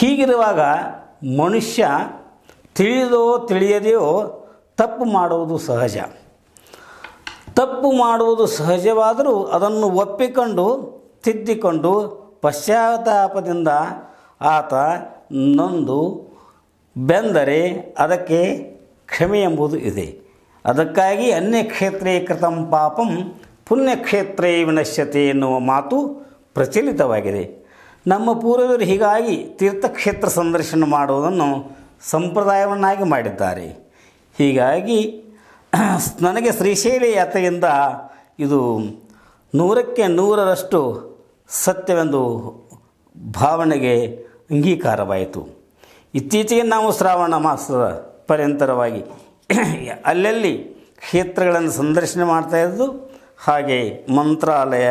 ಹೀಗಿರುವಾಗ ಮನುಷ್ಯ ತಿಳಿದೋ ತಿಳಿಯದೆಯೋ ತಪ್ಪು ಮಾಡುವುದು ಸಹಜ ತಪ್ಪು ಮಾಡುವುದು ಸಹಜವಾದರೂ ಅದನ್ನು ಒಪ್ಪಿಕೊಂಡು ತಿದ್ದಿಕೊಂಡು ಪಶ್ಚಾತ್ತಾಪದಿಂದ ಆತ ನೊಂದು ಬೆಂದರೆ ಅದಕ್ಕೆ ಕ್ಷಮೆ ಎಂಬುದು ಇದೆ ಅದಕ್ಕಾಗಿ ಅನ್ಯಕ್ಷೇತ್ರೇ ಕೃತಂ ಪಾಪಂ ಪುಣ್ಯಕ್ಷೇತ್ರೇ ವಿನಶ್ಯತೆ ಎನ್ನುವ ಮಾತು ಪ್ರಚಲಿತವಾಗಿದೆ ನಮ್ಮ ಪೂರ್ವಜರು ಹೀಗಾಗಿ ತೀರ್ಥಕ್ಷೇತ್ರ ಸಂದರ್ಶನ ಮಾಡುವುದನ್ನು ಸಂಪ್ರದಾಯವನ್ನಾಗಿ ಮಾಡಿದ್ದಾರೆ ಹೀಗಾಗಿ ನನಗೆ ಶ್ರೀಶೈಲ ಯಾತ್ರೆಯಿಂದ ಇದು ನೂರಕ್ಕೆ ನೂರರಷ್ಟು ಸತ್ಯವೆಂದು ಭಾವನೆಗೆ ಅಂಗೀಕಾರವಾಯಿತು ಇತ್ತೀಚೆಗೆ ನಾವು ಶ್ರಾವಣ ಮಾಸದ ಪರ್ಯಂತರವಾಗಿ ಅಲ್ಲಲ್ಲಿ ಕ್ಷೇತ್ರಗಳನ್ನು ಸಂದರ್ಶನ ಮಾಡ್ತಾ ಇದ್ದು ಹಾಗೆ ಮಂತ್ರಾಲಯ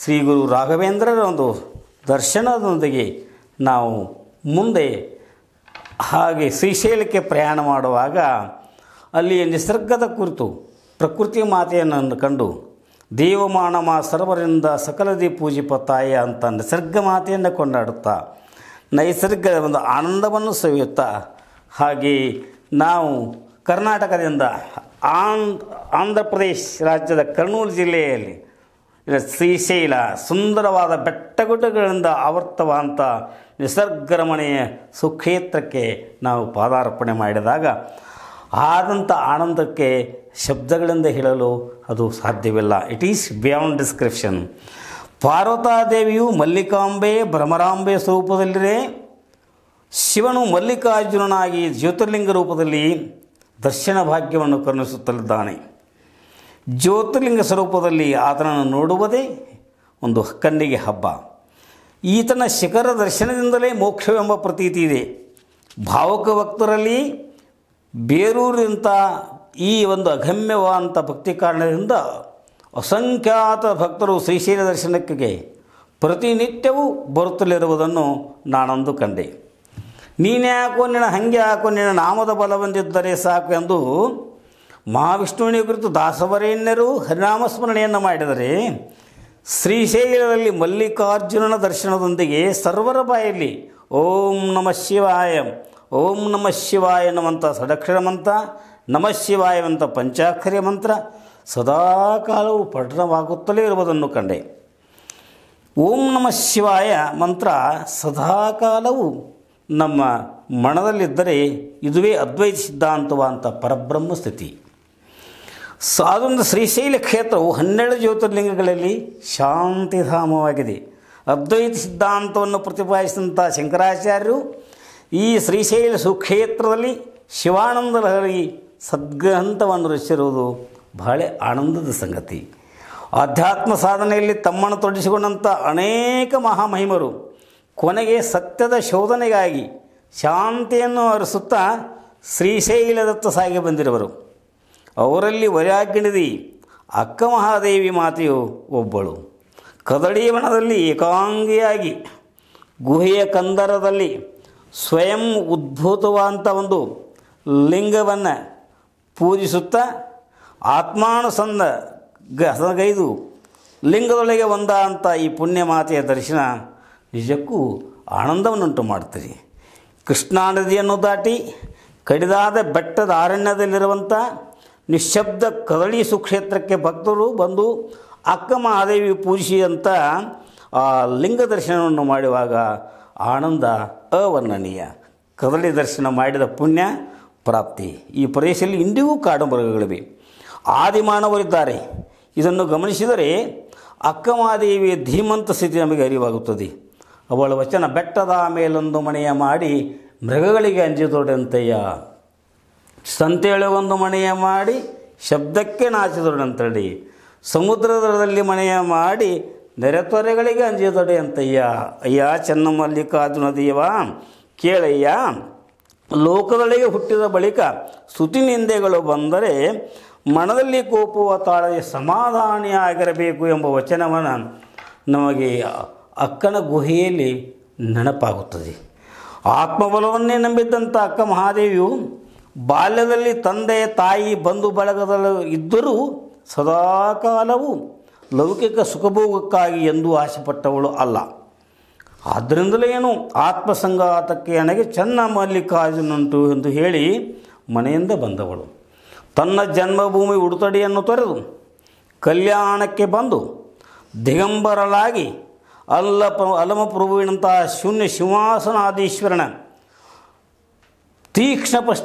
ಶ್ರೀ ಗುರು ರಾಘವೇಂದ್ರರ ಒಂದು ದರ್ಶನದೊಂದಿಗೆ ನಾವು ಮುಂದೆ ಹಾಗೆ ಶ್ರೀಶೈಲಕ್ಕೆ ಪ್ರಯಾಣ ಮಾಡುವಾಗ ಅಲ್ಲಿಯ ನಿಸರ್ಗದ ಕುರಿತು ಪ್ರಕೃತಿ ಮಾತೆಯನ್ನು ಕಂಡು ದೇವಮಾನಮ ಸರ್ವರಿಂದ ಸಕಲದಿ ಪೂಜೆ ಪತ್ತಾಯ ಅಂತ ನಿಸರ್ಗ ಮಾತೆಯನ್ನು ಕೊಂಡಾಡುತ್ತಾ ನೈಸರ್ಗ ಒಂದು ಆನಂದವನ್ನು ಸವಿಯುತ್ತಾ ಹಾಗೆ ನಾವು ಕರ್ನಾಟಕದಿಂದ ಆಂಧ್ರ ಆಂಧ್ರ ಪ್ರದೇಶ್ ರಾಜ್ಯದ ಕರ್ನೂಲು ಜಿಲ್ಲೆಯಲ್ಲಿ ಶ್ರೀಶೈಲ ಸುಂದರವಾದ ಬೆಟ್ಟಗುಡ್ಡಗಳಿಂದ ಆವರ್ತವಾದಂಥ ನಿಸರ್ಗರಮಣೆಯ ಸುಕ್ಷೇತ್ರಕ್ಕೆ ನಾವು ಪಾದಾರ್ಪಣೆ ಮಾಡಿದಾಗ ಆದಂಥ ಆನಂದಕ್ಕೆ ಶಬ್ದಗಳಿಂದ ಹೇಳಲು ಅದು ಸಾಧ್ಯವಿಲ್ಲ ಇಟ್ ಈಸ್ ಬಿಯಾಂಡ್ ಡಿಸ್ಕ್ರಿಪ್ಷನ್ ಪಾರ್ವತಾದೇವಿಯು ಮಲ್ಲಿಕಾಂಬೆ ಭ್ರಮರಾಂಬೆ ಸ್ವರೂಪದಲ್ಲಿರೇ ಶಿವನು ಮಲ್ಲಿಕಾರ್ಜುನನಾಗಿ ಜ್ಯೋತಿರ್ಲಿಂಗ ರೂಪದಲ್ಲಿ ದರ್ಶನ ಭಾಗ್ಯವನ್ನು ಕರುಣಿಸುತ್ತಲಿದ್ದಾನೆ ಜ್ಯೋತಿರ್ಲಿಂಗ ಸ್ವರೂಪದಲ್ಲಿ ಆತನನ್ನು ನೋಡುವುದೇ ಒಂದು ಕಣ್ಣಿಗೆ ಹಬ್ಬ ಈತನ ಶಿಖರ ದರ್ಶನದಿಂದಲೇ ಮೋಕ್ಷವೆಂಬ ಪ್ರತೀತಿ ಇದೆ ಭಾವಕ ಭಕ್ತರಲ್ಲಿ ಬೇರೂರಿಂತ ಈ ಒಂದು ಅಗಮ್ಯವಾದಂಥ ಭಕ್ತಿ ಕಾರಣದಿಂದ ಅಸಂಖ್ಯಾತ ಭಕ್ತರು ಶ್ರೀಶೈಲ ದರ್ಶನಕ್ಕೆ ಪ್ರತಿನಿತ್ಯವೂ ಬರುತ್ತಲಿರುವುದನ್ನು ನಾನೊಂದು ಕಂಡೆ ನೀನೇ ಹಾಕೋ ನಿನ್ನ ಹಂಗೆ ಹಾಕೋ ನಿನ್ನ ನಾಮದ ಬಲವೊಂದಿದ್ದರೆ ಸಾಕು ಎಂದು ಮಹಾವಿಷ್ಣುವಿನ ಕುರಿತು ದಾಸವರೇಣ್ಯರು ಹರಿನಾಮಸ್ಮರಣೆಯನ್ನು ಮಾಡಿದರೆ ಶ್ರೀಶೈಲದಲ್ಲಿ ಮಲ್ಲಿಕಾರ್ಜುನನ ದರ್ಶನದೊಂದಿಗೆ ಸರ್ವರ ಬಾಯಲ್ಲಿ ಓಂ ನಮಃ ಶಿವಾಯ ಓಂ ನಮಃ ಶಿವಾಯ ಎನ್ನುವಂಥ ಸಡಕ್ಷರ ಮಂತ್ರ ನಮಃ ಶಿವಾಯವಂಥ ಪಂಚಾಕ್ಷರಿ ಮಂತ್ರ ಸದಾಕಾಲವು ಪಠನವಾಗುತ್ತಲೇ ಇರುವುದನ್ನು ಕಂಡೆ ಓಂ ನಮಃ ಶಿವಾಯ ಮಂತ್ರ ಸದಾಕಾಲವು ನಮ್ಮ ಮನದಲ್ಲಿದ್ದರೆ ಇದುವೇ ಅದ್ವೈತ ಸಿದ್ಧಾಂತವಾದಂಥ ಪರಬ್ರಹ್ಮ ಸ್ಥಿತಿ ಸಾಧನದ ಶ್ರೀಶೈಲ ಕ್ಷೇತ್ರವು ಹನ್ನೆರಡು ಜ್ಯೋತಿರ್ಲಿಂಗಗಳಲ್ಲಿ ಶಾಂತಿಧಾಮವಾಗಿದೆ ಅದ್ವೈತ ಸಿದ್ಧಾಂತವನ್ನು ಪ್ರತಿಪಾದಿಸಿದಂಥ ಶಂಕರಾಚಾರ್ಯರು ಈ ಶ್ರೀಶೈಲ ಸುಕ್ಷೇತ್ರದಲ್ಲಿ ಶಿವಾನಂದ ಲಹರಿ ಸದ್ಗ್ರಂಥವನ್ನು ರಚಿಸಿರುವುದು ಬಹಳ ಆನಂದದ ಸಂಗತಿ ಆಧ್ಯಾತ್ಮ ಸಾಧನೆಯಲ್ಲಿ ತಮ್ಮನ್ನು ತೊಡಗಿಸಿಕೊಂಡಂಥ ಅನೇಕ ಮಹಾಮಹಿಮರು ಕೊನೆಗೆ ಸತ್ಯದ ಶೋಧನೆಗಾಗಿ ಶಾಂತಿಯನ್ನು ಅರಸುತ್ತಾ ಶ್ರೀಶೈಲದತ್ತ ಸಾಗಿ ಬಂದಿರುವರು ಅವರಲ್ಲಿ ವರಾಗ್ನಿದಿ ಅಕ್ಕ ಮಹಾದೇವಿ ಮಾತೆಯು ಒಬ್ಬಳು ಕದಡಿವನದಲ್ಲಿ ಏಕಾಂಗಿಯಾಗಿ ಗುಹೆಯ ಕಂದರದಲ್ಲಿ ಸ್ವಯಂ ಉದ್ಭೂತವಾದಂಥ ಒಂದು ಲಿಂಗವನ್ನು ಪೂಜಿಸುತ್ತಾ ಆತ್ಮಾನುಸಂಧ ಗಸಗೈದು ಲಿಂಗದೊಳಗೆ ಒಂದ ಅಂತ ಈ ಪುಣ್ಯ ಮಾತೆಯ ದರ್ಶನ ನಿಜಕ್ಕೂ ಆನಂದವನ್ನುಂಟು ಮಾಡ್ತೀರಿ ಕೃಷ್ಣಾ ನದಿಯನ್ನು ದಾಟಿ ಕಡಿದಾದ ಬೆಟ್ಟದ ಅರಣ್ಯದಲ್ಲಿರುವಂಥ ನಿಶಬ್ದ ಕದಳಿ ಸುಕ್ಷೇತ್ರಕ್ಕೆ ಭಕ್ತರು ಬಂದು ಅಕ್ಕ ಮಹಾದೇವಿ ಪೂಜಿಸಿ ಅಂತ ಆ ಲಿಂಗ ದರ್ಶನವನ್ನು ಮಾಡುವಾಗ ಆನಂದ ಅವರ್ಣನೀಯ ಕದಳಿ ದರ್ಶನ ಮಾಡಿದ ಪುಣ್ಯ ಪ್ರಾಪ್ತಿ ಈ ಪ್ರದೇಶದಲ್ಲಿ ಇಂದಿಗೂ ಕಾಡು ಮೃಗಗಳಿವೆ ಆದಿಮಾನವರಿದ್ದಾರೆ ಇದನ್ನು ಗಮನಿಸಿದರೆ ಅಕ್ಕಮಾದೇವಿಯ ಧೀಮಂತ ಸ್ಥಿತಿ ನಮಗೆ ಅರಿವಾಗುತ್ತದೆ ಅವಳ ವಚನ ಬೆಟ್ಟದ ಮೇಲೊಂದು ಮನೆಯ ಮಾಡಿ ಮೃಗಗಳಿಗೆ ಅಂಜಿದೊಡಂತೆಯ ಸಂತೆಯೊಳಗೆ ಒಂದು ಮನೆಯ ಮಾಡಿ ಶಬ್ದಕ್ಕೆ ನಾಚಿದೊಡೆ ಅಂತೇಳಿ ಸಮುದ್ರದಲ್ಲಿ ಮನೆಯ ಮಾಡಿ ನೆರೆತೊರೆಗಳಿಗೆ ಅಂಜಿದೊಡೆ ಅಂತಯ್ಯ ಅಯ್ಯ ಚೆನ್ನಮಲ್ಲಿಕಾರ್ಜುನ ದೇವ ಕೇಳಯ್ಯ ಲೋಕದೊಳಗೆ ಹುಟ್ಟಿದ ಬಳಿಕ ಸ್ತುತಿ ನಿಂದೆಗಳು ಬಂದರೆ ಮನದಲ್ಲಿ ಕೋಪುವ ತಾಳದೆ ಸಮಾಧಾನಿಯಾಗಿರಬೇಕು ಎಂಬ ವಚನವನ್ನು ನಮಗೆ ಅಕ್ಕನ ಗುಹೆಯಲ್ಲಿ ನೆನಪಾಗುತ್ತದೆ ಆತ್ಮಬಲವನ್ನೇ ನಂಬಿದ್ದಂಥ ಅಕ್ಕ ಮಹಾದೇವಿಯು ಬಾಲ್ಯದಲ್ಲಿ ತಂದೆ ತಾಯಿ ಬಂಧು ಬಳಗದಲ್ಲಿ ಇದ್ದರೂ ಸದಾಕಾಲವು ಲೌಕಿಕ ಸುಖಭೋಗಕ್ಕಾಗಿ ಎಂದು ಆಶೆಪಟ್ಟವಳು ಅಲ್ಲ ಆದ್ದರಿಂದಲೇ ಏನು ಆತ್ಮಸಂಘಾತಕ್ಕೆ ನನಗೆ ಚೆನ್ನ ಮಲ್ಲಿಕಾರ್ಜುನಂಟು ಎಂದು ಹೇಳಿ ಮನೆಯಿಂದ ಬಂದವಳು ತನ್ನ ಜನ್ಮಭೂಮಿ ಉಡುತಡಿಯನ್ನು ತೊರೆದು ಕಲ್ಯಾಣಕ್ಕೆ ಬಂದು ದಿಗಂಬರಲಾಗಿ ಅಲಮ ಅಲಮಪ್ರಭುವಿನಂತಹ ಶೂನ್ಯ ಶಿವಾಸನಾದೀಶ್ವರನ ತೀಕ್ಷ್ಣ